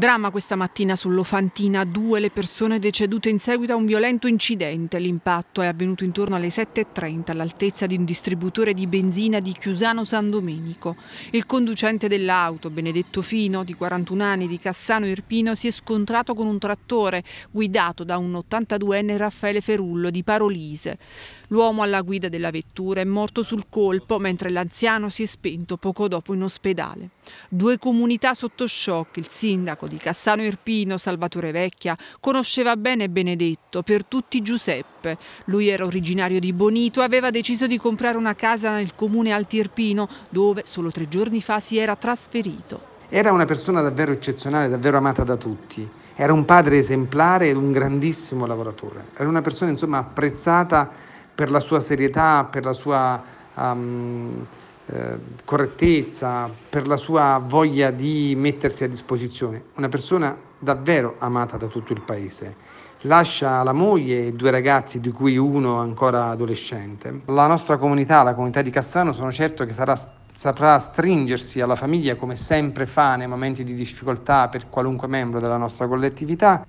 Dramma questa mattina sull'Ofantina, due le persone decedute in seguito a un violento incidente. L'impatto è avvenuto intorno alle 7.30 all'altezza di un distributore di benzina di Chiusano San Domenico. Il conducente dell'auto, Benedetto Fino, di 41 anni, di Cassano Irpino, si è scontrato con un trattore guidato da un 82enne Raffaele Ferullo di Parolise. L'uomo alla guida della vettura è morto sul colpo mentre l'anziano si è spento poco dopo in ospedale. Due comunità sotto shock, il sindaco di Cassano Irpino, Salvatore Vecchia, conosceva bene Benedetto, per tutti Giuseppe. Lui era originario di Bonito, e aveva deciso di comprare una casa nel comune Altirpino, dove solo tre giorni fa si era trasferito. Era una persona davvero eccezionale, davvero amata da tutti. Era un padre esemplare ed un grandissimo lavoratore. Era una persona, insomma, apprezzata per la sua serietà, per la sua um, eh, correttezza, per la sua voglia di mettersi a disposizione. Una persona davvero amata da tutto il paese. Lascia la moglie e due ragazzi, di cui uno ancora adolescente. La nostra comunità, la comunità di Cassano, sono certo che sarà saprà stringersi alla famiglia come sempre fa nei momenti di difficoltà per qualunque membro della nostra collettività